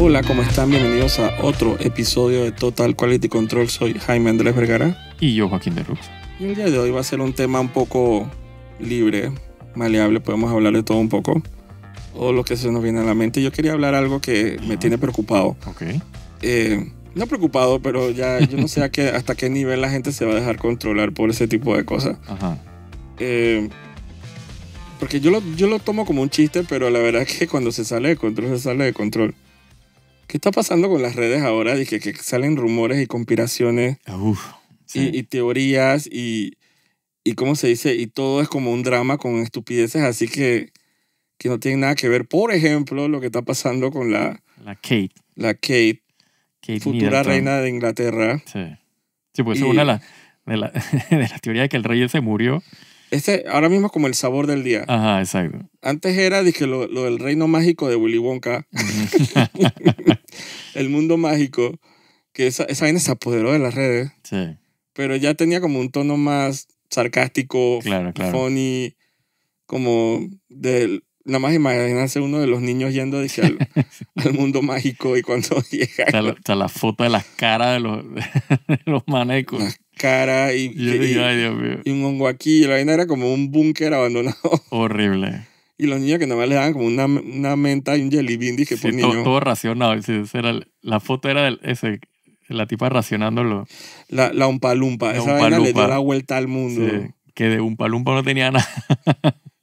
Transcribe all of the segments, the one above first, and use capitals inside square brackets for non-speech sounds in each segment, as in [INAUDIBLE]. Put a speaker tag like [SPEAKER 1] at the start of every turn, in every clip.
[SPEAKER 1] Hola, ¿cómo están? Bienvenidos a otro episodio de Total Quality Control. Soy Jaime Andrés Vergara.
[SPEAKER 2] Y yo, Joaquín Delux.
[SPEAKER 1] Y el día de hoy va a ser un tema un poco libre, maleable, podemos hablar de todo un poco. O lo que se nos viene a la mente. Yo quería hablar algo que me tiene preocupado. Ok. Eh, no preocupado, pero ya yo no sé hasta qué nivel la gente se va a dejar controlar por ese tipo de cosas. Ajá. Eh, porque yo lo, yo lo tomo como un chiste, pero la verdad es que cuando se sale de control, se sale de control. ¿Qué está pasando con las redes ahora? Dije que, salen rumores y conspiraciones y, teorías y, y, ¿cómo se dice? Y todo es como un drama con estupideces así que, que no tiene nada que ver. Por ejemplo, lo que está pasando con la... La Kate. La Kate. Kate futura reina de Inglaterra. Sí. Sí, pues según una [LAUGHS] de la, de la teoría de que el rey se murió. Este, ahora mismo como el sabor del día.
[SPEAKER 2] Ajá, exacto.
[SPEAKER 1] Antes era dije, lo, del reino mágico de Willy Wonka. [LAUGHS] el mundo mágico. Que esa, esa vaina se apoderó de las redes. Sí. Pero ya tenía como un tono más sarcástico, claro, claro. funny, como de nada más imaginarse uno de los niños yendo dije, al, [LAUGHS] mundo mágico y cuando [LAUGHS]
[SPEAKER 2] llega. O la, la, foto de las caras de los, los manecos cara y,
[SPEAKER 1] un hongo aquí. la vaina era como un búnker abandonado. [LAUGHS]
[SPEAKER 2] Horrible.
[SPEAKER 1] Y los niños que nada más le daban como una, menta y un jelly bean, dije, sí, pues,
[SPEAKER 2] racionado. la foto era de ese, la tipa racionándolo. La, la umpalumpa. Esa vaina le dio la vuelta al mundo. que de umpalumpa no tenía nada.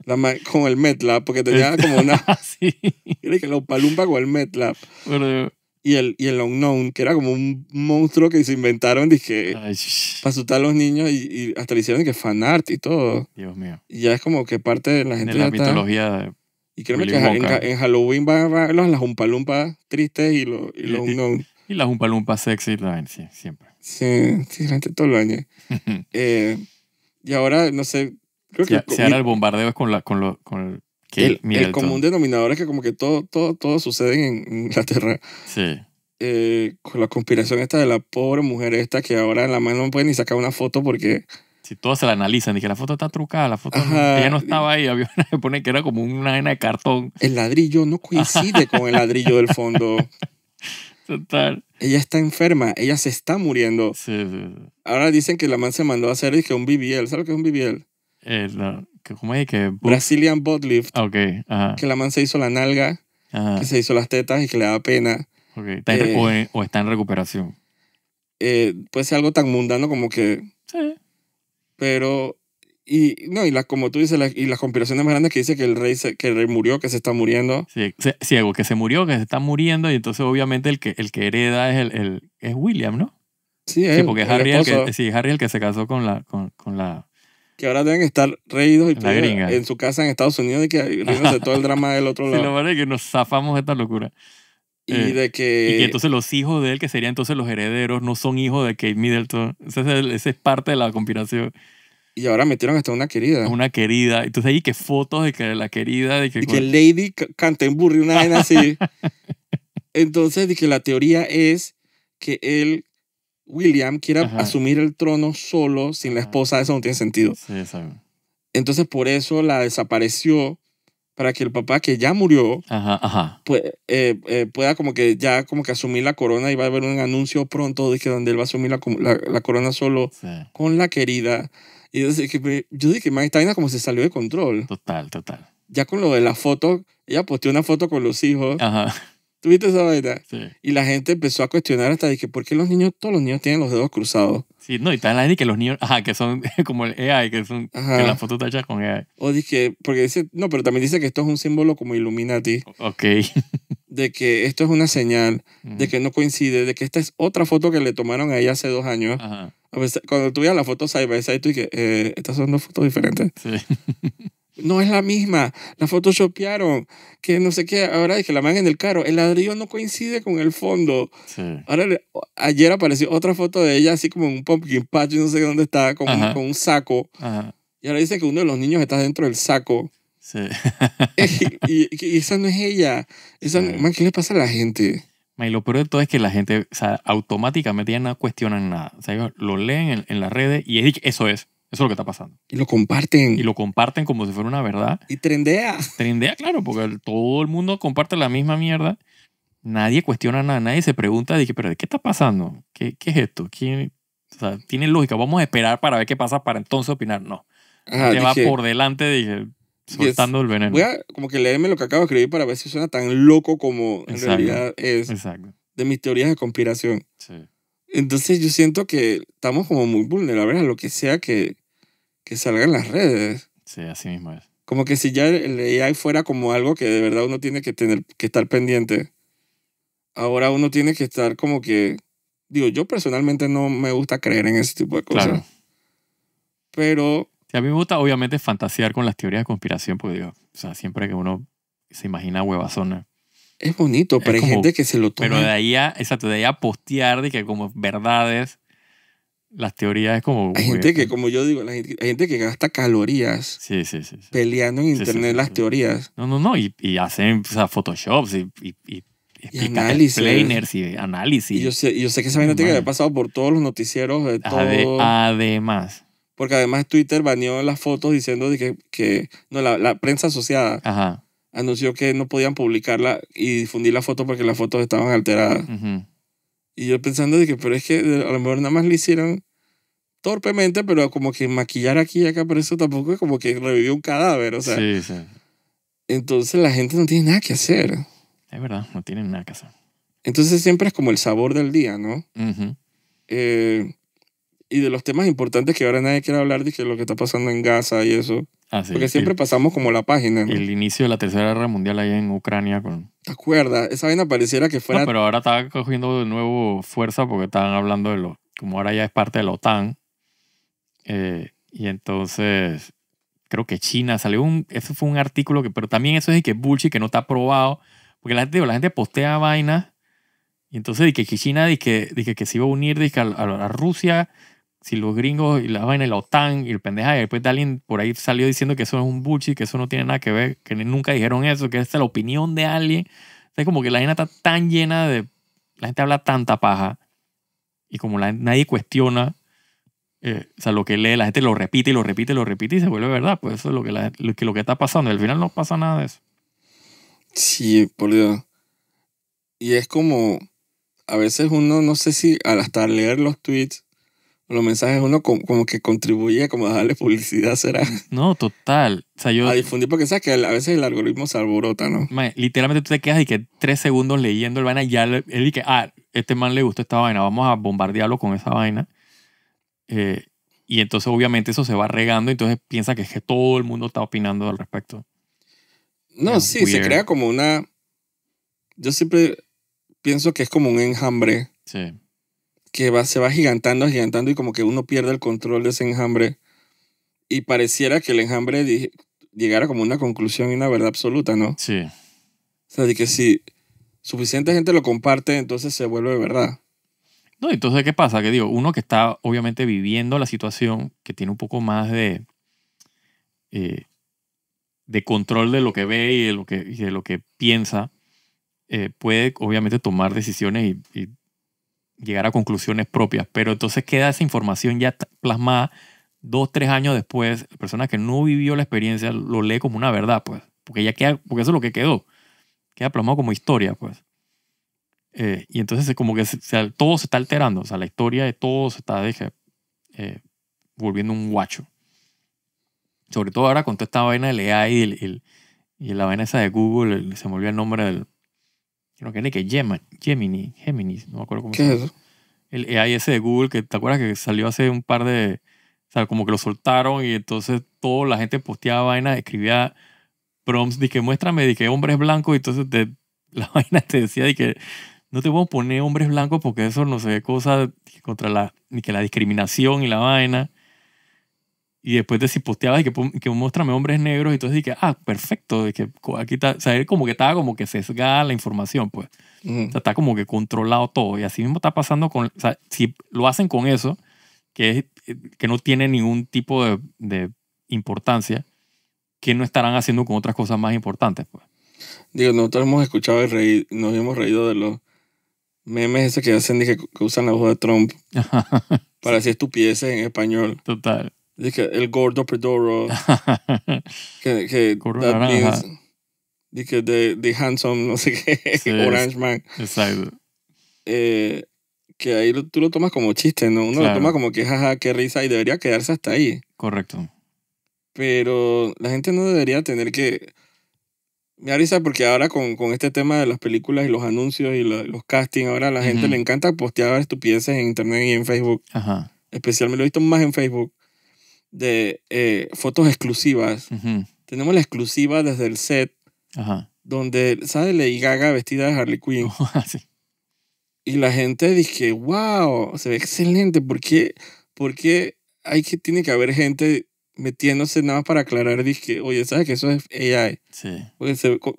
[SPEAKER 1] La con el MetLab, porque [LAUGHS] tenía como una... así Era que la umpalumpa con el MetLab. Pero, y el, y el Unknown, que era como un monstruo que se inventaron para asustar a los niños y, hasta le hicieron que art y todo. Dios mío. Y ya es como que parte de la gente. De la mitología.
[SPEAKER 2] y créeme que en, en,
[SPEAKER 1] Halloween van a ver las Umpalumpas tristes y, los
[SPEAKER 2] Unknown. Y, las Umpalumpas sexy también, sí, siempre.
[SPEAKER 1] Sí, durante todo el año. [LAUGHS]
[SPEAKER 2] Eh, y ahora, no sé. Creo si, el bombardeo es con, la, con, lo, con, el, el, el común
[SPEAKER 1] denominador es que como que todo, todo, todo sucede en Inglaterra. Sí. Eh, con la conspiración esta de la pobre mujer esta que ahora la mano no puede ni sacar una foto porque...
[SPEAKER 2] Si todos se la analizan, que la foto está trucada, la foto no estaba ahí, [LAUGHS] había una que pone que era como una arena de cartón. El ladrillo no coincide con el ladrillo del
[SPEAKER 1] fondo. [LAUGHS] Total. Ella está enferma, ella se está muriendo. Sí, Ahora dicen que la man se mandó a hacer que un BBL, ¿sabes lo que es un BBL?
[SPEAKER 2] Eh, ¿Cómo es? Que
[SPEAKER 1] Brazilian butt
[SPEAKER 2] ah, Que
[SPEAKER 1] la man se hizo la nalga, que se hizo las tetas y que le da pena.
[SPEAKER 2] Eh, o, está en recuperación?
[SPEAKER 1] Eh, puede ser algo tan mundano como que... Sí. Pero... Y, no, y como tú dices, y las conspiraciones más grandes que dice que el rey,
[SPEAKER 2] que murió, que se está muriendo. Sí, ciego, que se murió, que se está muriendo, y entonces obviamente el que, el que hereda es, el, es William, ¿no? Sí, sí porque es Harry, el que, sí, Harry el que se casó con la, con, con la
[SPEAKER 1] que ahora deben estar reídos y en su casa en Estados Unidos y que
[SPEAKER 2] de todo el drama del otro [LAUGHS] lado. Sí, lo malo es que nos zafamos de esta locura. Y eh, de que... Y entonces los hijos de él, que serían entonces los herederos, no son hijos de Kate Middleton. Esa es, parte de la conspiración.
[SPEAKER 1] Y ahora metieron hasta una querida.
[SPEAKER 2] Una querida. Entonces ahí que fotos de que la querida... De que, y que
[SPEAKER 1] Lady burri una vaina así. [LAUGHS]
[SPEAKER 2] Entonces de que la
[SPEAKER 1] teoría es que él William quiera asumir el trono solo, sin la esposa, eso no tiene sentido. Sí, Entonces por eso la desapareció para que el papá que ya murió
[SPEAKER 2] ajá,
[SPEAKER 1] eh, eh, pueda como que ya como que asumir la corona y va a haber un anuncio pronto de que donde él va a asumir la, la, corona solo con la querida. Y yo dije, que, yo como se salió de control.
[SPEAKER 2] Total, total.
[SPEAKER 1] Ya con lo de la foto, ella posteó una foto con los hijos. Ajá. ¿Tuviste esa vaina? Sí. Y la gente empezó a cuestionar hasta de que por qué los niños, todos los niños tienen los dedos cruzados.
[SPEAKER 2] Sí, no, y tal la que los niños, ajá, que son [LAUGHS] como el AI, que son ajá. que la foto está hecha con AI. O dije, porque dice, no, pero también dice
[SPEAKER 1] que esto es un símbolo como Illuminati.
[SPEAKER 2] Ok. [LAUGHS]
[SPEAKER 1] de que esto es una señal, de que no coincide, de que esta es otra foto que le tomaron a ella hace dos años. Ajá. A cuando tú veas la foto side by side, tú dices, eh, estas son dos fotos diferentes. Sí. [LAUGHS] no es la misma, la photoshopearon, que no sé qué, ahora es que la man en el carro, el ladrillo no coincide con el fondo. Ahora, ayer apareció otra foto de ella así como en un pumpkin patch, no sé dónde está, con, un, con un saco. Y ahora dice que uno de los niños está dentro del saco. [LAUGHS] y, esa no es ella. Esa, ¿Qué le pasa a la gente?
[SPEAKER 2] Y lo peor de todo es que la gente, o sea, automáticamente ya no cuestionan nada. O sea, lo leen en, en las redes y eso es. Eso es lo que está pasando. Y lo comparten. Y lo comparten como si fuera una verdad. Y trendea. Trendea, claro, porque todo el mundo comparte la misma mierda. Nadie cuestiona nada, nadie se pregunta Dije, pero ¿qué está pasando? ¿Qué, qué es esto? quién o sea, tiene lógica, vamos a esperar para ver qué pasa para entonces opinar. No. Te va por delante, dije, soltando el veneno. Voy a
[SPEAKER 1] como que leerme lo que acabo de escribir para ver si suena tan loco como en realidad es. Exacto. De mis teorías de conspiración. Sí. Entonces yo siento que estamos como muy vulnerables a lo que sea que, que salga en las redes.
[SPEAKER 2] Sí, así mismo es.
[SPEAKER 1] Como que si ya el AI fuera como algo que de verdad uno tiene que tener que estar pendiente. Ahora uno tiene que estar como que digo, yo personalmente no me gusta creer en ese tipo de cosas. Claro.
[SPEAKER 2] Pero a mí me gusta, obviamente, fantasear con las teorías de conspiración, porque digo, o sea, siempre que uno se imagina huevazona. Es bonito, pero hay gente que se lo toma. Pero de ahí a, exacto, postear de que como verdades, las teorías es como... Hay gente que,
[SPEAKER 1] como yo digo, gente, hay gente que gasta
[SPEAKER 2] calorías sí, sí, sí,
[SPEAKER 1] peleando en internet las teorías.
[SPEAKER 2] No, no, no, y, hacen o photoshops y, análisis. y análisis. yo, sé, yo sé que esa vaina tiene que haber
[SPEAKER 1] pasado por todos los noticieros. De todo,
[SPEAKER 2] además.
[SPEAKER 1] Porque además Twitter baneó las fotos diciendo de que, que no, la, la, prensa asociada Ajá anunció que no podían publicarla y difundir la foto porque las fotos estaban alteradas. Y yo pensando de que, pero es que a lo mejor nada más le hicieron torpemente, pero como que maquillar aquí y acá, pero eso tampoco es como que revivió un cadáver, o sea. Entonces la gente no tiene nada que hacer.
[SPEAKER 2] Es verdad, no tienen nada que hacer.
[SPEAKER 1] Entonces siempre es como el sabor del día, ¿no? Eh, y de los temas importantes que ahora nadie quiere hablar, de que lo que está pasando en Gaza y eso. Porque siempre pasamos como la página. El
[SPEAKER 2] inicio de la Tercera Guerra Mundial ahí en Ucrania con...
[SPEAKER 1] ¿Te acuerdas? Esa vaina pareciera que fuera... No, pero ahora
[SPEAKER 2] estaba cogiendo de nuevo fuerza porque estaban hablando de lo... Como ahora ya es parte de la OTAN. Eh, y entonces creo que China salió un... Eso fue un artículo que... Pero también eso es de que bullshit, que no está aprobado. Porque la gente, la gente postea vainas. Y entonces de que China de que, que se iba a unir de a, a Rusia si los gringos y la vaina y la OTAN y el pendeja, y después de alguien por ahí salió diciendo que eso es un buchi, que eso no tiene nada que ver, que nunca dijeron eso, que esta es la opinión de alguien. Es como que la vaina está tan llena de. La gente habla tanta paja y como la, nadie cuestiona. Eh, o sea, lo que lee, la gente lo repite y lo repite y lo repite y se vuelve verdad. Pues eso es lo que, lo, que, está pasando. Al final no pasa nada de eso.
[SPEAKER 1] Sí, por Dios. Y es como, a veces uno, no sé si al hasta leer los tweets, los mensajes uno como, que contribuye como a darle publicidad, ¿será?
[SPEAKER 2] No, total.
[SPEAKER 1] A difundir porque sabes que a veces el algoritmo se alborota, ¿no?
[SPEAKER 2] literalmente tú te quedas y que tres segundos leyendo el vaina y ya él dice ah, este man le gustó esta vaina, vamos a bombardearlo con esa vaina. Eh, y entonces obviamente eso se va regando, entonces piensa que es que todo el mundo está opinando al respecto.
[SPEAKER 1] No, sí, se crea como una... Yo siempre pienso que es como un enjambre. Sí que va, se va gigantando, gigantando y como que uno pierde el control de ese enjambre. Y pareciera que el enjambre llegara como una conclusión y una verdad absoluta, ¿no? Sí. O sea, de que si suficiente gente lo comparte, entonces se vuelve
[SPEAKER 2] verdad. No, entonces, ¿qué pasa? Que digo, uno que está obviamente viviendo la situación, que tiene un poco más de. Eh, de control de lo que ve y de lo que, lo que piensa, eh, puede obviamente tomar decisiones y llegar a conclusiones propias. Pero entonces queda esa información ya plasmada dos, tres años después. La persona que no vivió la experiencia lo lee como una verdad, pues. Porque ya queda, porque eso es lo que quedó. Queda plasmado como historia, pues. Eh, y entonces como que todo se está alterando. O sea, la historia de todo se está deje, eh, volviendo un guacho. Sobre todo ahora con toda esta vaina del AI y, el, y la vaina esa de Google, se volvió el nombre del creo que Gemini, Gemini, no me acuerdo cómo Es eso? El EIS de Google, que te acuerdas que salió hace un par de, o sea, como que lo soltaron y entonces toda la gente posteaba vainas, escribía prompts, dije, muéstrame, que hombres blancos, y entonces [LAUGHS] la vaina te decía, que no te puedo poner hombres blancos porque eso no se ve cosa contra la, ni que la discriminación y la vaina y después de si posteabas y que, que muéstrame hombres negros y entonces dije, ah, perfecto, de que aquí está, o sea, como que estaba como que sesgada la información, pues. o sea, está como que controlado todo y así mismo está pasando con, o sea, si lo hacen con eso, que, es, que no tiene ningún tipo de, de importancia, ¿qué no estarán haciendo con otras cosas más importantes? Pues?
[SPEAKER 1] Digo, nosotros hemos escuchado y nos hemos reído de los memes esos que hacen, dije, que usan la voz de Trump [LAUGHS] para hacer estupideces en español. Total el gordo pedoro. [LAUGHS] que, que dice the, handsome, no sé qué, [LAUGHS] orange man. Exacto. Eh, que ahí tú lo tomas como chiste, ¿no? Uno lo toma como que jaja, qué risa y debería quedarse hasta ahí. Correcto. Pero la gente no debería tener que... Me porque ahora con, este tema de las películas y los anuncios y los castings, ahora la gente le encanta postear estupideces en internet y en Facebook. Ajá. Especialmente lo he visto más en Facebook de eh, fotos exclusivas. Tenemos la exclusiva desde el set, donde sale Lady Gaga vestida de Harley Quinn. [LAUGHS] Ah, y la gente dice, wow, se ve excelente. ¿Por qué, por qué hay que, tiene que haber gente metiéndose nada para aclarar? Dije, oye, ¿sabes que eso es
[SPEAKER 2] AI? Sí.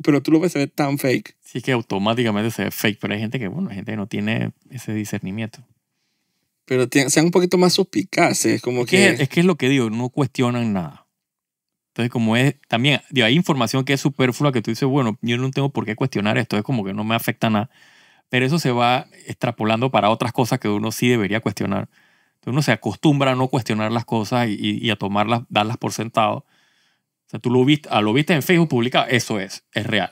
[SPEAKER 2] pero tú lo ves, se ve tan fake. Sí, que automáticamente se ve fake, pero hay gente que, bueno, hay gente que no tiene ese discernimiento. Pero sean un poquito más suspicaces, como es que, Es que es lo que digo, no cuestionan nada. Entonces, como es, también, hay información que es superflua que tú dices, bueno, yo no tengo por qué cuestionar esto, es como que no me afecta nada. Pero eso se va extrapolando para otras cosas que uno sí debería cuestionar. Entonces, uno se acostumbra a no cuestionar las cosas y, a tomarlas, darlas por sentado. O sea, tú lo viste, ah, lo viste en Facebook publicado, eso es, es real,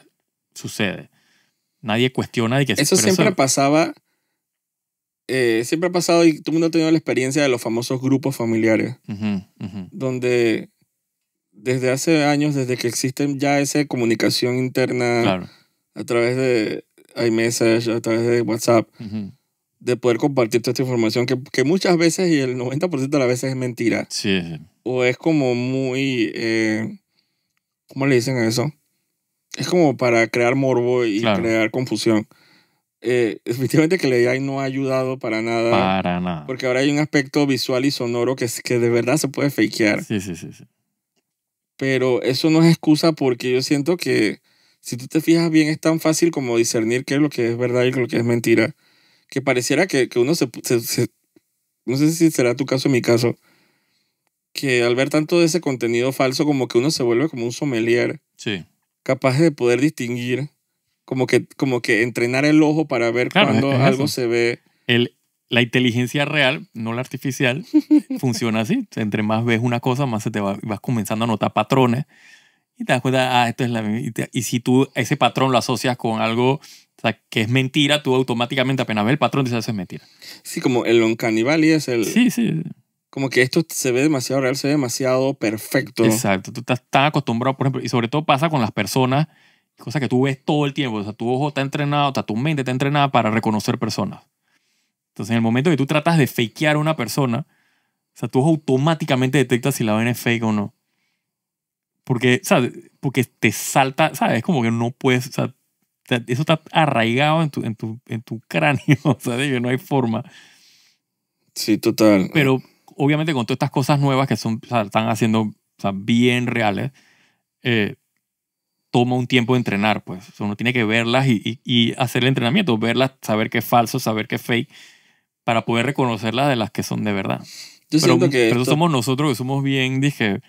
[SPEAKER 2] sucede. Nadie cuestiona de que... Eso siempre
[SPEAKER 1] pasaba eh, siempre ha pasado y todo el mundo ha tenido la experiencia de los famosos grupos familiares, donde desde hace años, desde que existen ya esa comunicación interna a través de iMessage, a través de WhatsApp, de poder compartir toda esta información que, muchas veces y el 90% de las veces es mentira. O es como muy... Eh, ¿Cómo le dicen a eso? Es como para crear morbo y crear confusión. Eh, [LAUGHS] efectivamente que le AI no ha ayudado para nada.
[SPEAKER 2] Para nada.
[SPEAKER 1] Porque ahora hay un aspecto visual y sonoro que, que de verdad se puede fakear.
[SPEAKER 2] Sí, sí, sí, sí.
[SPEAKER 1] Pero eso no es excusa porque yo siento que si tú te fijas bien es tan fácil como discernir qué es lo que es verdad y qué es lo que es mentira. Que pareciera que, que uno se, se, No sé si será tu caso o mi caso. Que al ver tanto de ese contenido falso como que uno se vuelve como un sommelier. Sí. Capaz
[SPEAKER 2] de poder distinguir como que, como que entrenar el ojo para ver cuando algo se ve. El, la inteligencia real, no la artificial, [LAUGHS] funciona así. Entre más ves una cosa, más se te vas comenzando a notar patrones y te das cuenta, ah, esto es la y, y si tú ese patrón lo asocias con algo que es mentira, tú automáticamente apenas ves el patrón dices, eso es mentira.
[SPEAKER 1] Sí, como el oncanibal y es el... Sí, sí. Como que esto se ve demasiado real, se ve demasiado perfecto. Exacto,
[SPEAKER 2] tú estás tan acostumbrado, por ejemplo, y sobre todo pasa con las personas Cosa que tú ves todo el tiempo. O sea, tu ojo está entrenado, o tu mente está entrenada para reconocer personas. Entonces, en el momento que tú tratas de fakear a una persona, o sea, tu ojo automáticamente detecta si la ven es fake o no. Porque, o sea Porque te salta, ¿sabes? Es como que no puedes, o sea, eso está arraigado en tu, en tu, en tu [LAUGHS] cráneo, Que no hay forma. Sí, total. Pero obviamente con todas estas cosas nuevas que son, o sea, están haciendo o sea, bien reales, eh, toma un tiempo de entrenar, pues uno tiene que verlas y, y, hacer el entrenamiento, verlas, saber qué es falso, saber qué es fake, para poder reconocerlas de las que son de verdad. Yo pero, que pero somos nosotros que somos bien, dije,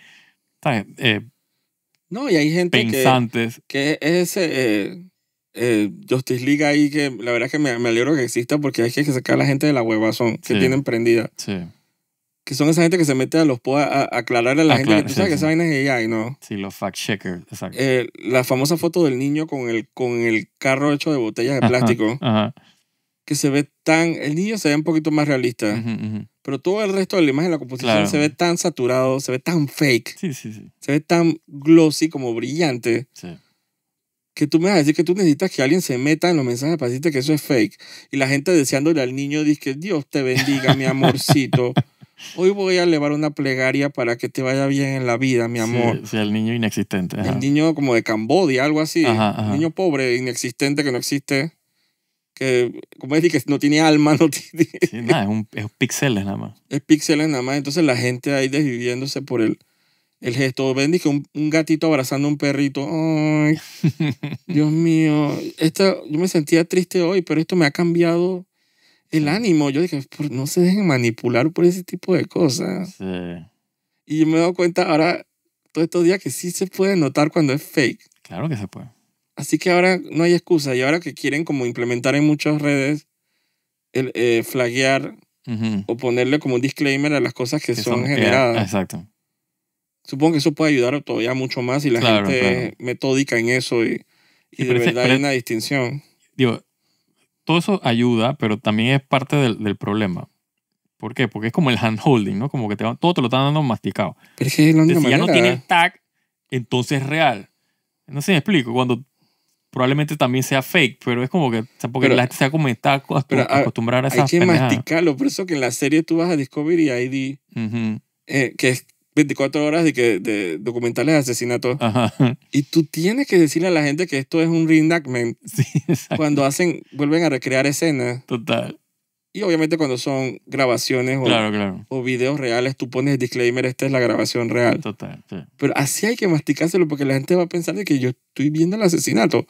[SPEAKER 2] eh, no, y hay gente pensantes. Que,
[SPEAKER 1] es ese eh, eh, Justice League ahí que la verdad es que me, alegro que exista porque hay que sacar a la gente de la huevazón que tiene tienen prendida. Sí que son esa gente que se mete a los podas a, aclarar a la ah, gente que tú sabes que esa vaina es AI, ¿no?
[SPEAKER 2] Sí, los fact checkers, exacto. Eh,
[SPEAKER 1] la famosa foto del niño con el, con el carro hecho de botellas de plástico, que se ve tan, el niño se ve un poquito más realista, pero todo el resto de la imagen, la composición se ve tan saturado, se ve tan fake, sí, sí, sí. se ve tan glossy como brillante. que tú me vas a decir que tú necesitas que alguien se meta en los mensajes para decirte que eso es fake. Y la gente deseándole al niño, dice que Dios te bendiga, mi amorcito. [LAUGHS] Hoy voy a elevar una plegaria para que te vaya bien en la vida, mi amor.
[SPEAKER 2] Sí, el niño inexistente. El
[SPEAKER 1] niño como de Cambodia, algo así. niño pobre, inexistente, que no existe. Que, como es que no tiene
[SPEAKER 2] alma, [LAUGHS] no tiene... nada, es, un, es píxeles nada más.
[SPEAKER 1] Es píxeles nada más. Entonces la gente ahí desviviéndose por el, el gesto. Ven, que un, gatito abrazando a un perrito. Ay, [LAUGHS] Dios mío. Esta, yo me sentía triste hoy, pero esto me ha cambiado el ánimo. Yo dije, pues, no se dejen manipular por ese tipo de cosas. Sí. Y yo me he dado cuenta ahora, todos estos días, que sí se puede notar cuando es fake. Claro que se puede. Así que ahora no hay excusa. Y ahora que quieren como implementar en muchas redes el eh, flaguear o ponerle como un disclaimer a las cosas que, son, eh, generadas. exacto. Supongo que eso puede ayudar todavía mucho más y la gente metódica en eso y,
[SPEAKER 2] y de verdad hay
[SPEAKER 1] una distinción.
[SPEAKER 2] Digo, todo eso ayuda, pero también es parte del, problema. ¿Por qué? Porque es como el handholding, ¿no? Como que te todo te lo están dando masticado.
[SPEAKER 1] Pero si, es ya no tiene el
[SPEAKER 2] tag, entonces es real. No sé si me explico. Cuando probablemente también sea fake, pero es como que, porque la gente se ha a acostumbrar a esas Hay que masticarlo,
[SPEAKER 1] por eso que en la serie tú vas a Discovery ID, ahí di eh, que es 24 horas de, que, de documentales de asesinatos. Y tú tienes que decirle a la gente que esto es un reenactment. [LAUGHS] Cuando hacen, vuelven a recrear escenas. Total. Y obviamente cuando son grabaciones o, videos reales, tú pones disclaimer, esta es la grabación real. Total, Pero así hay que masticárselo porque la gente va a pensar que yo estoy viendo el asesinato.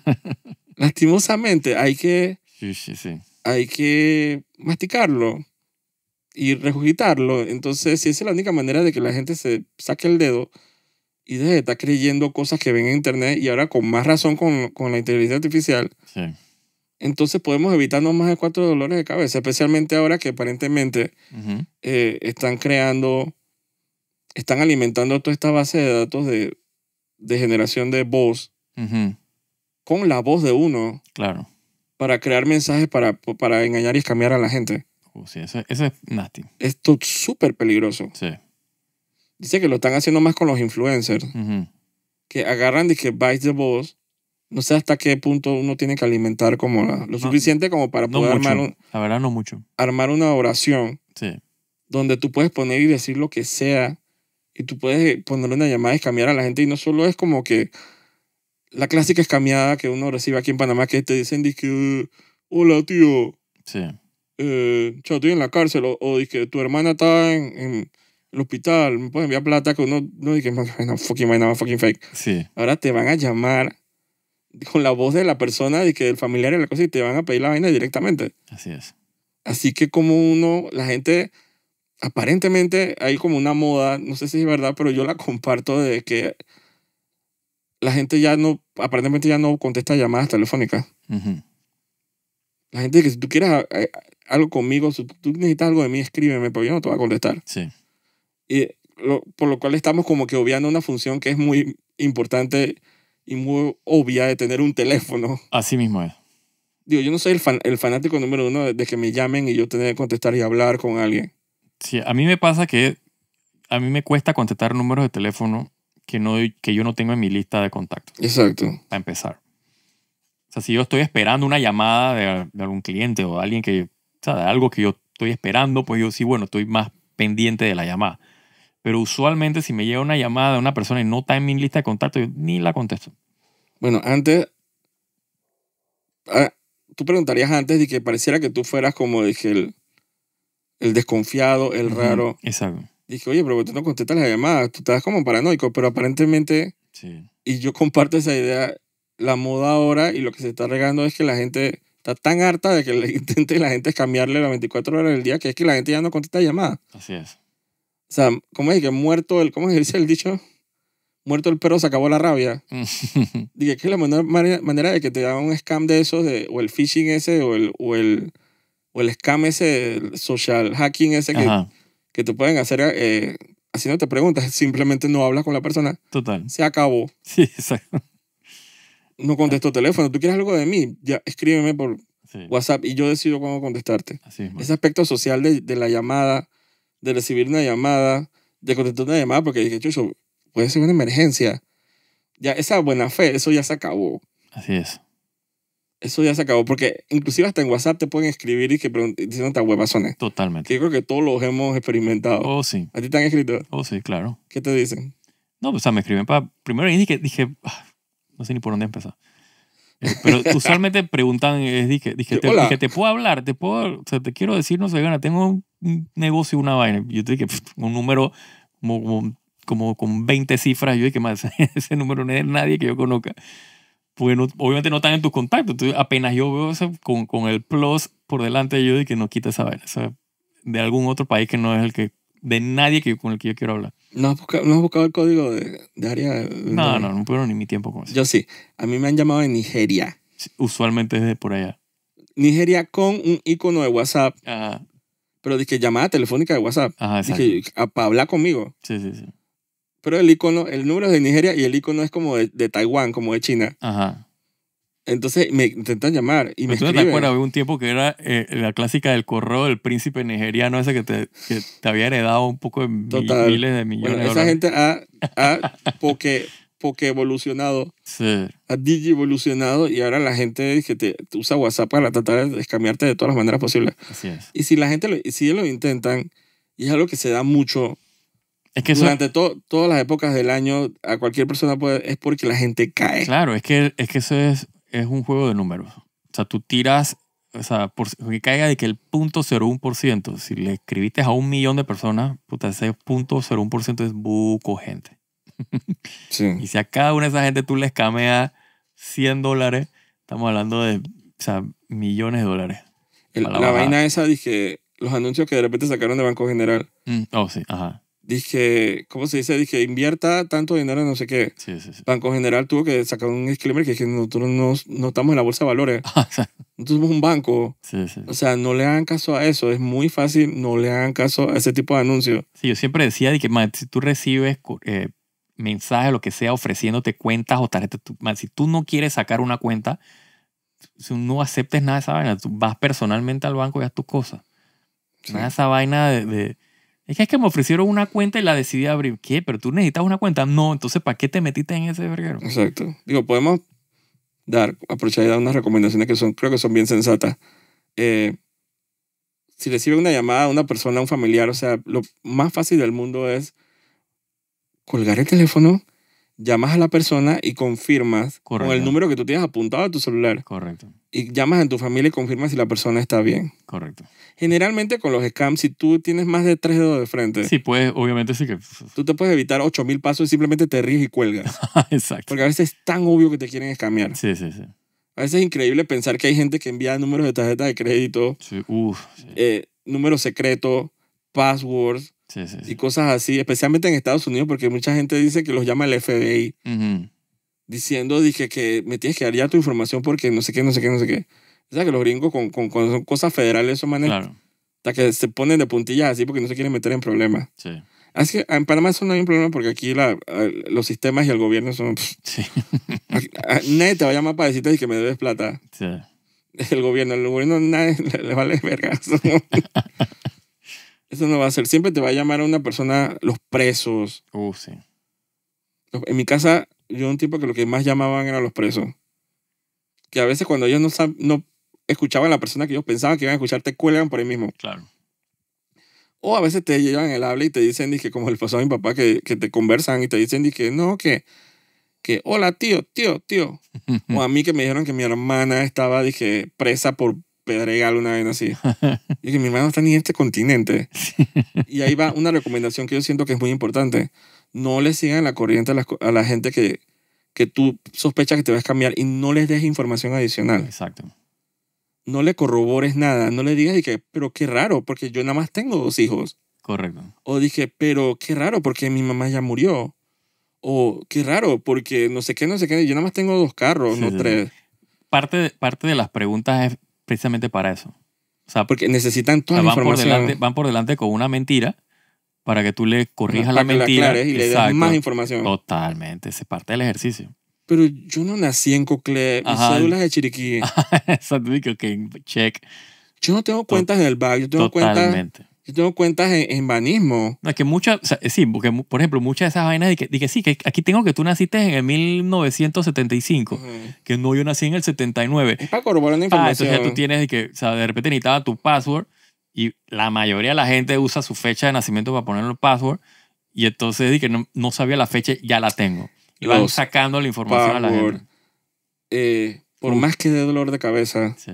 [SPEAKER 1] [LAUGHS] Lastimosamente, hay que... Sí, sí, sí. Hay que masticarlo y regurgitarlo. Entonces, si esa es la única manera de que la gente se saque el dedo y deje de estar creyendo cosas que ven en Internet y ahora con más razón con, la inteligencia artificial, entonces podemos evitarnos más de cuatro dolores de cabeza, especialmente ahora que aparentemente eh, están creando, están alimentando toda esta base de datos de, generación de voz con la voz de uno. Claro. Para crear mensajes para, para engañar y cambiar a la gente.
[SPEAKER 2] Pues ese, es nasty. Esto es súper peligroso.
[SPEAKER 1] Dice que lo están haciendo más con los influencers. Que agarran y que bites de voz. No sé hasta qué punto uno tiene que alimentar como lo suficiente como para poder armar no mucho. Armar una oración. Donde tú puedes poner y decir lo que sea. Y tú puedes eh, ponerle una llamada y cambiar a la gente. Y no solo es como que la clásica escameada que uno recibe aquí en Panamá que te dicen, hola tío. Sí eh, estoy en la cárcel, o, que tu hermana está en, el hospital, me puedes enviar plata, que uno no dice, no, fucking no, fucking fake. Sí. Ahora te van a llamar con la voz de la persona, de que el familiar y la cosa, y te van a pedir la vaina directamente. Así es. Así que como uno, la gente, aparentemente hay como una moda, no sé si es verdad, pero yo la comparto de que la gente ya no, aparentemente ya no contesta llamadas telefónicas. La gente que si tú quieres eh, algo conmigo, si tú necesitas algo de mí, escríbeme, pero yo no te voy a contestar. Sí. Y por lo cual estamos como que obviando una función que es muy importante y muy obvia de tener un teléfono.
[SPEAKER 2] Así mismo es.
[SPEAKER 1] Digo, yo no soy el, el fanático número uno de, que me llamen y yo tenga que contestar y hablar con alguien.
[SPEAKER 2] Sí, a mí me pasa que a mí me cuesta contestar números de teléfono que, no, que yo no tengo en mi lista de contactos. Exacto. Para empezar. O sea, si yo estoy esperando una llamada de, de algún cliente o de alguien que de Algo que yo estoy esperando, pues yo sí, bueno, estoy más pendiente de la llamada. Pero usualmente si me llega una llamada de una persona y no está en mi lista de contacto, yo ni la contesto.
[SPEAKER 1] Bueno, antes, ah, tú preguntarías antes de que pareciera que tú fueras como dije, el, el desconfiado, el raro. Exacto. Dije, oye, pero tú no contestas las llamadas, tú estás como paranoico, pero aparentemente, y yo comparto esa idea, la moda ahora y lo que se está regando es que la gente está tan harta de que le [LAUGHS] intente la gente cambiarle las 24 horas del día que es que la gente ya no contesta llamadas. Así es. O sea, ¿cómo es que muerto el, cómo se dice el dicho? Muerto el perro se acabó la rabia.
[SPEAKER 2] [LAUGHS]
[SPEAKER 1] Dije que la mejor manera, de que te hagan un scam de esos, o el phishing ese, o el, o el, o el scam ese, el social hacking ese que, te pueden hacer eh, te preguntas, simplemente no hablas con la persona. Total. Se acabó.
[SPEAKER 2] Sí, [LAUGHS] exacto
[SPEAKER 1] no contesto teléfono, tú quieres algo de mí, ya escríbeme por WhatsApp y yo decido cómo contestarte. Ese aspecto social de, de, la llamada, de recibir una llamada, de contestar una llamada, porque dije, chucho, puede ser una emergencia. Ya esa buena fe, eso ya se acabó. Así es. Eso ya se acabó, porque inclusive hasta en WhatsApp te pueden escribir y que diciendo son Totalmente. yo creo que todos los hemos experimentado. Oh, sí. ¿A ti te han escrito?
[SPEAKER 2] Oh, sí, claro. ¿Qué te dicen? No, pues, o sea, me escriben para... Primero dije, dije ah, no sé ni por dónde empezar.
[SPEAKER 1] Eh, pero [LAUGHS] usualmente
[SPEAKER 2] preguntan, es, dije, dije, te, te, puedo hablar, te puedo, o sea, te quiero decir, no sé, gana, tengo un, negocio, una vaina. Yo te dije, un número como, como, con 20 cifras. Yo dije, más, [LAUGHS] ese número no es nadie que yo conozca. pues obviamente no están en tus contactos. Entonces, apenas yo veo eso con, con el plus por delante, de yo dije, no quita esa vaina. O sea, de algún otro país que no es el que de nadie que, con el que yo quiero hablar.
[SPEAKER 1] ¿No has buscado, el código de, área? no,
[SPEAKER 2] no, no puedo ni mi tiempo con eso. Yo sí.
[SPEAKER 1] A mí me han llamado de Nigeria.
[SPEAKER 2] Usualmente es de por allá.
[SPEAKER 1] Nigeria con un icono de WhatsApp. Ajá. Pero dije llamada telefónica de WhatsApp. Ajá, exacto. para hablar conmigo. Sí, sí, sí. Pero el icono, el número es de Nigeria y el icono es como de Taiwán, como de China. Ajá. Entonces me intentan llamar y me ¿Tú ¿Te acuerdas? Había
[SPEAKER 2] un tiempo que era eh, la clásica del correo del príncipe nigeriano ese que te, había heredado un poco de miles de millones bueno, esa gente
[SPEAKER 1] ha, ha [LAUGHS] porque, porque evolucionado, sí. ha evolucionado y ahora la gente que te, usa WhatsApp para tratar de cambiarte de todas las maneras
[SPEAKER 2] posibles. Así es.
[SPEAKER 1] Y si la gente lo, si lo intentan, y es algo que se da mucho es que Durante todas las épocas del año, a cualquier persona puede, es porque la gente
[SPEAKER 2] cae. Claro, es que, es que eso es es un juego de números. O sea, tú tiras, o sea, por, que caiga de que el .01%, si le escribiste a un millón de personas, puta, ese 0.01% es buco gente. [LAUGHS] Sí. y si a cada una de esas gente tú le escameas 100 dólares, estamos hablando de o sea, millones de dólares. la, vaina
[SPEAKER 1] esa, dije, los anuncios que de repente sacaron de Banco General. Mm,
[SPEAKER 2] oh, sí, ajá
[SPEAKER 1] dije, ¿cómo se dice? Dije, invierta tanto dinero no sé qué. Banco General tuvo que sacar un disclaimer que, que nosotros no, estamos en la bolsa de valores. [LAUGHS] nosotros somos un banco. O sea, no le hagan caso a eso. Es muy fácil, no le hagan caso a ese tipo de anuncios.
[SPEAKER 2] Sí, yo siempre decía de que man, si tú recibes eh, mensajes, lo que sea, ofreciéndote cuentas o tarjetas, si tú no quieres sacar una cuenta, no aceptes nada de esa vaina, tú vas personalmente al banco y haz tus cosas. Nada esa vaina de es que es que me ofrecieron una cuenta y la decidí abrir. ¿Qué? ¿Pero tú necesitas una cuenta? No, entonces ¿para qué te metiste en ese verguero? Exacto. Digo, podemos
[SPEAKER 1] dar, aprovechar y dar unas recomendaciones que son, creo que son bien sensatas. Eh, si recibe una llamada a una persona, a un familiar, o sea, lo más fácil del mundo es colgar el teléfono, llamas a la persona y confirmas con el número que tú tienes apuntado a tu celular. Correcto. Y llamas a tu familia y confirmas si la persona está bien. Correcto. Generalmente con los scams, si tú tienes más de tres dedos de frente. Sí,
[SPEAKER 2] pues, obviamente sí que.
[SPEAKER 1] Tú te puedes evitar 8000 pasos y simplemente te ríes y cuelgas. [LAUGHS] Exacto. Porque a veces es tan obvio que te quieren escamear. Sí, sí, sí. A veces es increíble pensar que hay gente que envía números de tarjeta de crédito,
[SPEAKER 2] sí, uf,
[SPEAKER 1] eh, números secretos, passwords, y cosas así, especialmente en Estados Unidos, porque mucha gente dice que los llama el FBI. Diciendo, dije, que me tienes que dar ya tu información porque no sé qué, no sé qué, no sé qué. O que los gringos con, con, cosas federales son manes. Hasta que se ponen de puntillas así porque no se quieren meter en problemas. Así que en Panamá eso no hay un problema porque aquí la, los sistemas y el gobierno son... [LAUGHS] Sí. nadie te va a llamar para decirte que me debes plata. Sí. El gobierno, el gobierno nadie le, vale vergas [LAUGHS] [LAUGHS] Eso no va a ser. Siempre te va a llamar a una persona los presos. Uh, sí. En mi casa, yo un tipo que lo que más llamaban eran los presos. Que a veces cuando ellos no, no escuchaban a la persona que ellos pensaban que iban a escuchar, te cuelgan por ahí mismo. Claro. O a veces te llevan el habla y te dicen, dije, como el pasó a mi papá, que, que te conversan y te dicen, dije, no, que, que, hola, tío, tío, tío. [LAUGHS] o a mí que me dijeron que mi hermana estaba, dije, presa por Pedregal, una vez así. [LAUGHS] Y dije, mi hermano está ni en este continente. Y ahí va una recomendación que yo siento que es muy importante. No le sigan la corriente a la, a la gente que, que tú sospechas que te vas a cambiar y no les des información adicional. Exacto. No le corrobores nada, no le digas, y que, pero qué raro, porque yo nada más tengo dos hijos. Correcto. O dije, pero qué raro, porque mi mamá ya murió. O qué raro, porque no sé qué, no sé qué, yo nada más tengo dos carros, no tres.
[SPEAKER 2] Parte, parte de las preguntas es precisamente para eso. O sea, porque necesitan toda la información. van por delante con una mentira para que tú le corrijas la mentira. y le das más información. Totalmente, se parte del ejercicio. Pero yo no nací
[SPEAKER 1] en mis cédulas de Chiriquí. [LAUGHS] check. Yo no tengo cuentas en el bag. yo tengo Totalmente.
[SPEAKER 2] Yo tengo cuentas en, en banismo. que muchas, eh, sí, porque por ejemplo, muchas de esas vainas dije, que, sí, que aquí tengo que tú naciste en el 1975, que no, yo nací en el 79. Es
[SPEAKER 1] para corroborar la información. Ah, entonces ya tú
[SPEAKER 2] tienes de que, o sea, de repente necesitaba tu password y la mayoría de la gente usa su fecha de nacimiento para ponerlo el password y entonces dije no, sabía la fecha, ya la tengo. Y van sacando la información a la gente.
[SPEAKER 1] Eh, por más que dé dolor de cabeza. Sí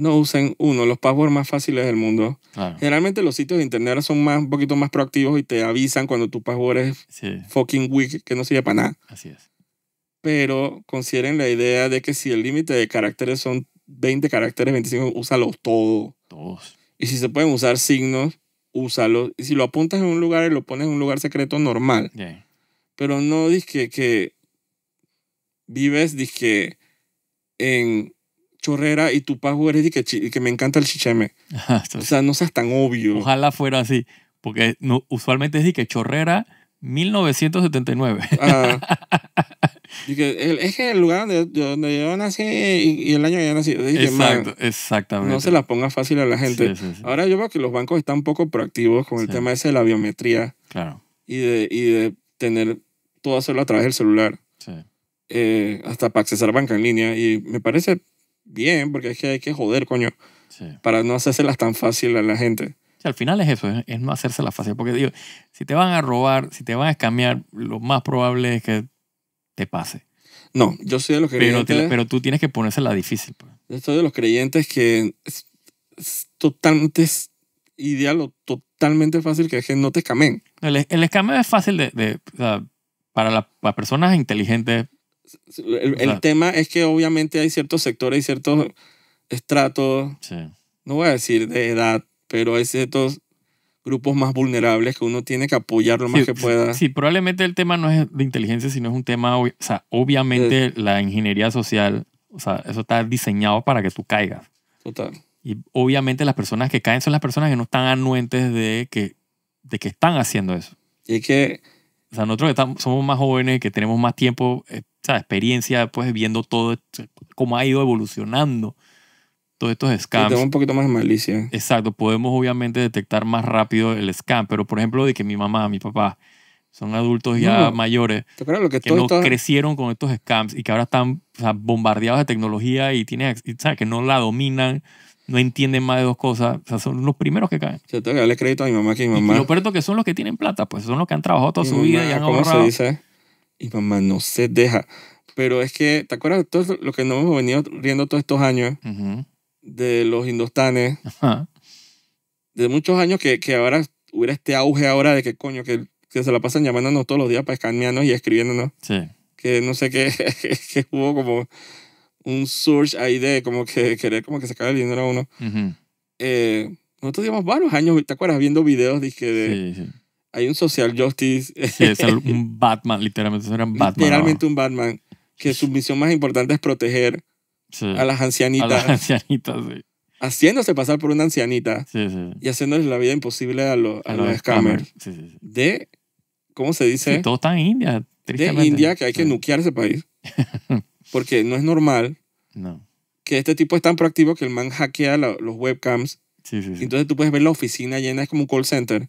[SPEAKER 1] no usen, uno, los passwords más fáciles del mundo. Generalmente los sitios de internet son más, un poquito más proactivos y te avisan cuando tu password es fucking weak, que no sirve para nada. Así es. Pero consideren la idea de que si el límite de caracteres son 20 caracteres, 25, úsalos todo. todos. Y si se pueden usar signos, úsalos. Y si lo apuntas en un lugar y lo pones en un lugar secreto, normal. Pero no disque que vives, que en chorrera y tu eres y que, que me encanta el chicheme. o sea, no seas tan obvio.
[SPEAKER 2] Ojalá fuera así, porque no, usualmente es de que chorrera 1979. y ah. [LAUGHS] es que el
[SPEAKER 1] lugar donde, donde yo nací y, el año que yo nací. Que, Exacto,
[SPEAKER 2] exactamente. No se
[SPEAKER 1] la ponga fácil a la gente. Ahora yo veo que los bancos están un poco proactivos con el tema ese de la biometría. Claro. Y de, y de tener todo hacerlo a través del celular. Sí. Eh, hasta para accesar banca en línea. Y me parece bien, porque es que hay que joder, coño, para no hacérselas tan fácil a la gente.
[SPEAKER 2] al final es eso, es, no hacérselas fácil, porque digo, si te van a robar, si te van a escamear, lo más probable es que te pase. No, yo
[SPEAKER 1] soy de los creyentes. Pero,
[SPEAKER 2] tú tienes que ponérsela difícil. Pues. Yo soy de los creyentes que es,
[SPEAKER 1] totalmente es ideal totalmente fácil que, la gente no te escamen.
[SPEAKER 2] El, el es fácil de, para, las personas inteligentes el, tema
[SPEAKER 1] es que obviamente hay ciertos sectores y ciertos estratos, no voy a decir de edad, pero hay ciertos grupos más vulnerables que uno tiene que apoyar lo más que pueda. Sí,
[SPEAKER 2] probablemente el tema no es de inteligencia, sino es un tema, o sea, obviamente eh. la ingeniería social, o sea, eso está diseñado para que tú caigas. Total. Y obviamente las personas que caen son las personas que no están anuentes de que, de que están haciendo eso. Y es que o sea, nosotros estamos, somos más jóvenes, que tenemos más tiempo, eh, o sea, experiencia, pues viendo todo, cómo ha ido evolucionando todos estos scams. un poquito más de malicia. Exacto, podemos obviamente detectar más rápido el scam, pero por ejemplo, de que mi mamá, mi papá, son adultos ya mayores
[SPEAKER 1] lo que, no
[SPEAKER 2] crecieron con estos scams y que ahora están o sea, bombardeados de tecnología y, tienen, que no la dominan no entienden más de dos cosas, o sea, son
[SPEAKER 1] los primeros que caen. Yo tengo que darle crédito a mi mamá que mi mamá. Y lo
[SPEAKER 2] peor que son los que tienen plata, pues son
[SPEAKER 1] los que han trabajado toda su vida y han ahorrado. se dice? Y mamá no se deja. Pero es que, ¿te acuerdas de todo lo que nos hemos venido riendo todos estos años? De los indostanes. Ajá. De muchos años que, que ahora hubiera este auge ahora de que coño, que, que se la pasan llamándonos todos los días para escanearnos y escribiéndonos. Sí. Que no sé qué, [LAUGHS] que hubo como un surge ahí de como que querer como que sacar el dinero a uno. Eh, nosotros llevamos varios años, ¿te acuerdas? Viendo videos de... que Hay un social
[SPEAKER 2] justice. es [LAUGHS] un Batman, literalmente. era un Batman. Literalmente
[SPEAKER 1] un Batman. Que su misión más importante es proteger a las ancianitas. A las ancianitas, Haciéndose pasar por una ancianita. Y haciéndoles la vida imposible a, los a, los, scammers. De, ¿cómo se dice? todo está
[SPEAKER 2] en India, De India,
[SPEAKER 1] que hay que nuquear ese país. [LAUGHS] porque no es normal que este tipo es tan proactivo que el man hackea los webcams. Entonces tú puedes ver la oficina llena, es como un call center.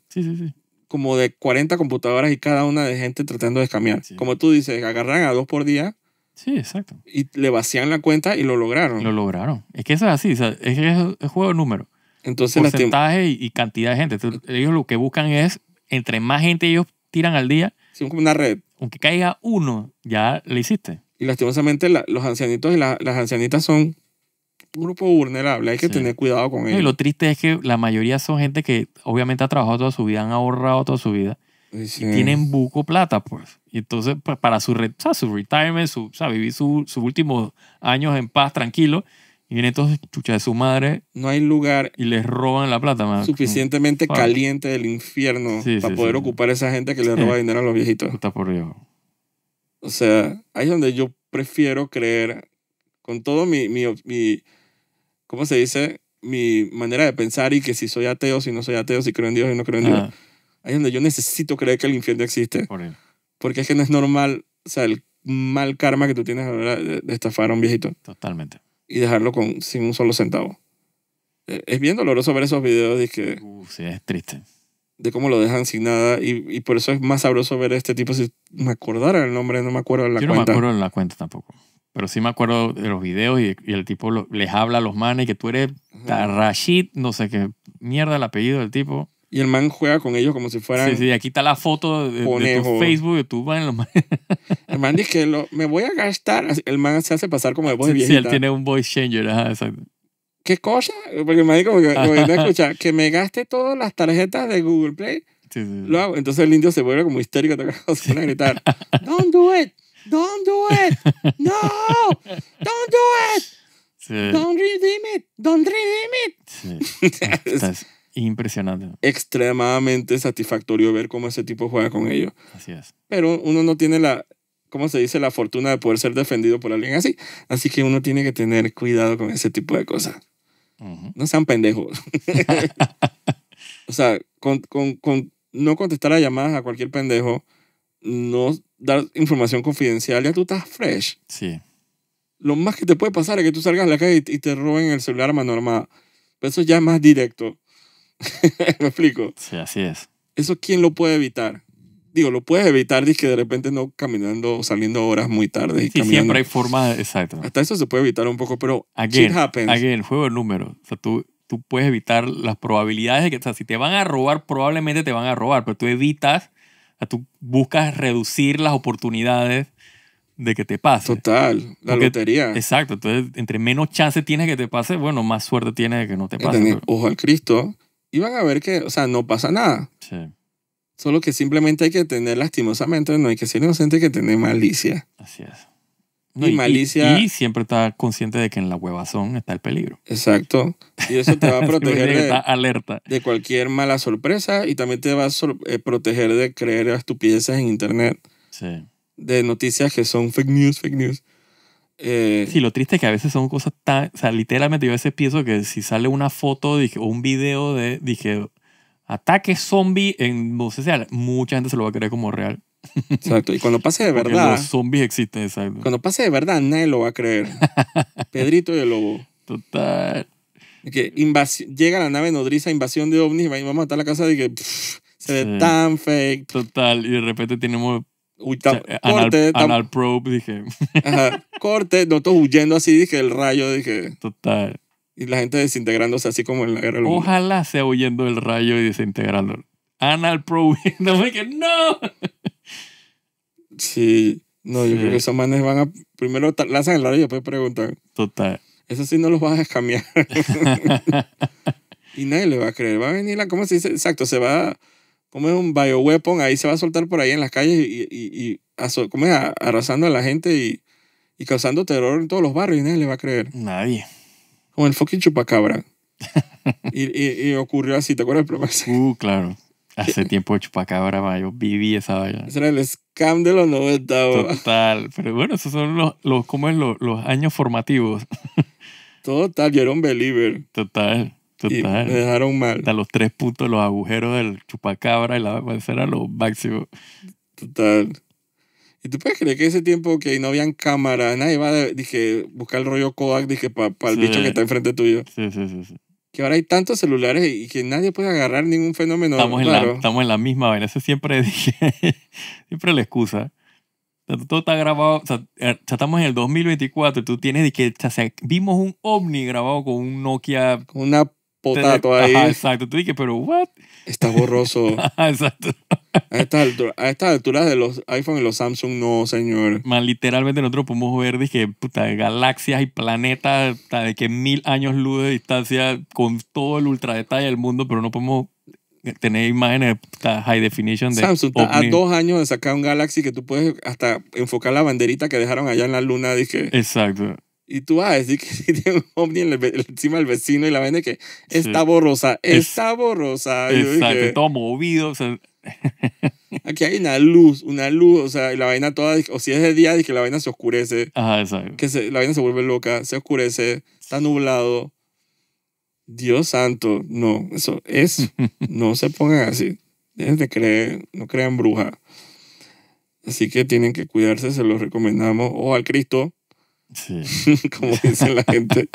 [SPEAKER 1] Como de 40 computadoras y cada una de gente tratando de escamear. Como tú dices, agarran a dos por día.
[SPEAKER 2] Sí, exacto. Y le vacían la cuenta y lo lograron. Lo lograron. Es que eso es así, es juego de números. porcentaje y, cantidad de gente. ellos lo que buscan es, entre más gente ellos tiran al día. Sí, como una red. Aunque caiga uno, ya le hiciste. Y lastimosamente
[SPEAKER 1] los ancianitos y las ancianitas son un grupo vulnerable, hay que tener cuidado con ellos. Y lo
[SPEAKER 2] triste es que la mayoría son gente que obviamente ha trabajado toda su vida, han ahorrado toda su vida y tienen buco plata, pues. Y entonces, pues, para su, su retirement, su, vivir sus últimos años en paz, tranquilo, y viene entonces, chucha de su madre. No hay lugar. Y les roban la plata, man. Suficientemente caliente
[SPEAKER 1] del infierno para poder ocupar a esa gente que le roba dinero a los viejitos. Está por Dios. O sea, ahí es donde yo prefiero creer, con todo mi, mi, mi, ¿cómo se dice? Mi manera de pensar y que si soy ateo, si no soy ateo, si creo en Dios, y no creo en Dios. Ahí es donde yo necesito creer que el infierno existe. porque es que no es normal, o sea, el mal karma que tú tienes ahora de, de estafar a un viejito. Totalmente. Y dejarlo con, sin un solo centavo. E, es bien doloroso ver esos videos y que...
[SPEAKER 2] sí, es triste
[SPEAKER 1] de cómo lo dejan sin nada y, por eso es más sabroso ver a este tipo. Si me acordara el nombre, no me acuerdo la cuenta. Yo no me acuerdo
[SPEAKER 2] de la cuenta tampoco. Pero sí me acuerdo de los videos y, el tipo les habla a los manes que tú eres Rashid, no sé qué mierda el apellido del tipo.
[SPEAKER 1] Y el man juega con ellos como si fueran. Sí, sí,
[SPEAKER 2] aquí está la foto
[SPEAKER 1] de, Facebook,
[SPEAKER 2] de tu [LAUGHS]
[SPEAKER 1] El man dice que me voy a gastar. El man se hace pasar como de voice Sí, él tiene un
[SPEAKER 2] voice changer, exacto.
[SPEAKER 1] ¿Qué cosa? Porque me [LAUGHS] escuchar que me gaste todas las tarjetas de Google Play. lo hago. Entonces el indio se vuelve como histérico, te a gritar, don't do it, don't do it, no, don't do it, don't redeem it, don't redeem it. [LAUGHS]
[SPEAKER 2] es impresionante.
[SPEAKER 1] Extremadamente satisfactorio ver cómo ese tipo juega con ellos. Pero uno no tiene la, ¿cómo se dice? La fortuna de poder ser defendido por alguien así. Así que uno tiene que tener cuidado con ese tipo de cosas. No sean pendejos. [LAUGHS] o sea, con, no contestar a llamadas a cualquier pendejo, no dar información confidencial, ya tú estás fresh. Sí. Lo más que te puede pasar es que tú salgas a la calle y, te roben el celular a mano armada. Pero eso ya es más directo. [LAUGHS] ¿Me explico? Sí, así es. ¿Eso quién lo puede evitar? digo, lo puedes evitar, dice que de repente no caminando, saliendo horas muy tarde. Y sí, siempre hay
[SPEAKER 2] forma, exacto. Hasta
[SPEAKER 1] eso se puede evitar un poco, pero again, shit happens. Again,
[SPEAKER 2] juego de número. O sea, tú, tú puedes evitar las probabilidades de que, o sea, si te van a robar, probablemente te van a robar, pero tú evitas, o sea, tú buscas reducir las oportunidades de que te pase. Total, la lotería. Exacto, entonces entre menos chance tienes que te pase, bueno, más suerte tienes de que no te pase.
[SPEAKER 1] Ojo al Cristo, y van a ver que, o sea, no pasa nada. Sí. Solo que simplemente hay que tener, lastimosamente, no hay que ser inocente, hay que tener malicia. Así es. y, malicia. Y,
[SPEAKER 2] siempre estar consciente de que en la huevazón está el peligro. Exacto. Y eso te va a [LAUGHS] proteger de, alerta.
[SPEAKER 1] de cualquier mala sorpresa y también te va a eh, proteger de creer
[SPEAKER 2] estupideces en internet. Sí. De noticias que son fake news, fake news. Eh, sí, lo triste es que a veces son cosas tan. O sea, literalmente yo a veces pienso que si sale una foto dije, o un video de. Dije, ataque zombie en sé Real, mucha gente se lo va a creer como real. Exacto. Y cuando
[SPEAKER 1] pase de verdad. los
[SPEAKER 2] zombies existen, exacto. Cuando pase de verdad, nadie lo va a creer. [LAUGHS]
[SPEAKER 1] Pedrito y el lobo. Total. Que llega la nave nodriza, invasión de ovnis, y vamos a matar la casa de que
[SPEAKER 2] se ve tan fake. Total. Y de repente tenemos. corte, anal, probe, dije.
[SPEAKER 1] corte, nosotros huyendo así, dije, el rayo, dije. Total y la gente desintegrándose así como en la guerra.
[SPEAKER 2] Ojalá sea huyendo del rayo y desintegrándolo. Anal Pro [LAUGHS] no no. Sí, no, yo creo que esos
[SPEAKER 1] manes van a. Primero lanzan el rayo y después preguntan. Total. Eso sí no los vas a escamear. [LAUGHS] y nadie le va a creer. Va a venir la. ¿Cómo se dice? Exacto, se va. Como es un bioweapon, ahí se va a soltar por ahí en las calles y. Arrasando a la gente y, y causando terror en todos los barrios y nadie le va a creer. Nadie. Como el fucking chupacabra. [LAUGHS] y, ocurrió
[SPEAKER 2] así, ¿te acuerdas? programa? uh, claro. Hace tiempo Chupacabra, yo viví esa vaina. Ese era el scam de los 90, Total. Pero bueno, esos son los, ¿cómo es? Los, años formativos. [LAUGHS] Total, yo era un believer. Total, total. me dejaron mal. Hasta los tres puntos, los agujeros del Chupacabra y la vaina, era lo máximo.
[SPEAKER 1] Total. Y tú puedes creer que ese tiempo que no habían cámaras, nadie va a dije, buscar el rollo Kodak dije, para el bicho que está enfrente tuyo. Sí, sí, sí, Que ahora hay tantos
[SPEAKER 2] celulares y que nadie puede agarrar ningún fenómeno. Estamos, en, la, estamos en la misma vaina. Eso siempre [LAUGHS] dije, siempre la excusa. todo está grabado. O sea, eh, estamos en el 2024 y tú tienes que vimos un ovni grabado con un Nokia. Con una potato ahí. exacto. Tú dices, pero what? Está borroso. [LAUGHS] Exacto. A estas alturas de los iPhone y los Samsung, no, señor. Man, literalmente nosotros podemos ver dije, puta, galaxias y planetas de que mil años luz de distancia con todo el ultra detalle del mundo, pero no podemos eh, tener imágenes de high definition de Samsung a dos
[SPEAKER 1] años de sacar un Galaxy que tú puedes hasta enfocar la banderita que dejaron allá en la luna dije
[SPEAKER 2] exacto
[SPEAKER 1] y tú vas a decir que [LAUGHS] si tiene un ovni el, encima del vecino y la vaina que está borrosa, está borrosa. Exacto, todo
[SPEAKER 2] movido. [LAUGHS]
[SPEAKER 1] Aquí hay una luz, una luz, o sea, y la vaina toda, o si es de día, y que la vaina se oscurece.
[SPEAKER 2] Ajá, exacto.
[SPEAKER 1] Que se, la vaina se vuelve loca, se oscurece, está nublado. Dios santo, no, eso es, [LAUGHS] no se pongan así. Dejen de creer, no crean bruja. Así que tienen que cuidarse, se los recomendamos. O al Cristo,
[SPEAKER 2] Sí. [LAUGHS] como dice la gente.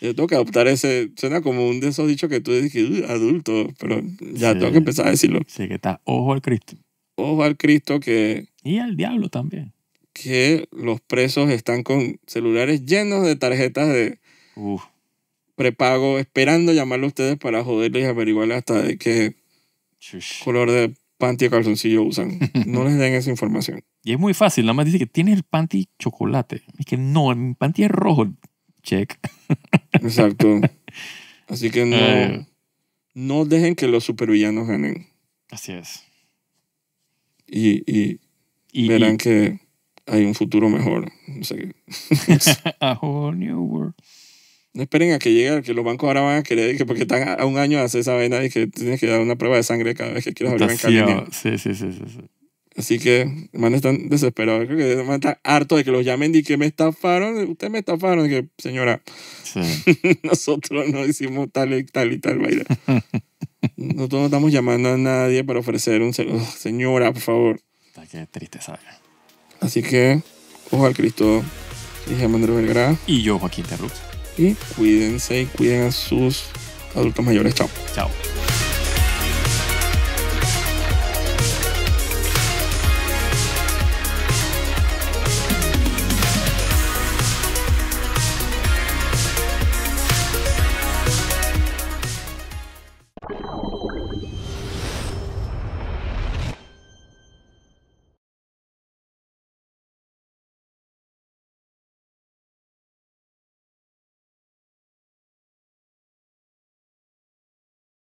[SPEAKER 1] Yo tengo que adoptar ese. Suena como un de esos dichos que tú dices, adulto, pero ya tengo que empezar a
[SPEAKER 2] decirlo. Sí, que está ojo al Cristo.
[SPEAKER 1] Ojo al Cristo que. Y al
[SPEAKER 2] diablo también.
[SPEAKER 1] Que los presos están con celulares llenos de tarjetas de. Prepago, esperando llamarle a ustedes para joderles y averiguar hasta de qué color de panty a calzoncillo
[SPEAKER 2] usan. No les den esa información. [LAUGHS] Y es muy fácil, nada más dice que tiene el panty chocolate. Es que no, mi panty es rojo. Check. [LAUGHS] Exacto. Así que no, eh.
[SPEAKER 1] no dejen que los supervillanos ganen. Así es. Y, verán que hay un futuro mejor. [LAUGHS]
[SPEAKER 2] A whole new world.
[SPEAKER 1] No esperen a que llegue, que los bancos ahora van a querer, que porque están a un año a hacer esa vaina y que tienes que dar una prueba de sangre cada vez que quieras abrir una
[SPEAKER 2] Sí, sí, sí, sí,
[SPEAKER 1] Así que, man, están desesperados. Creo que man, están harto de que los llamen y que me estafaron. Usted me estafaron. que, señora,
[SPEAKER 2] [LAUGHS]
[SPEAKER 1] nosotros no hicimos tal y tal y tal vaina. nosotros no estamos llamando a nadie para ofrecer un... saludo oh, señora, por favor. Está que triste, Así que, ojo al Cristo. Dije Manuel Belgrado. Y yo, Joaquín Terruz y cuídense y cuiden a sus adultos mayores. Chao. Chao.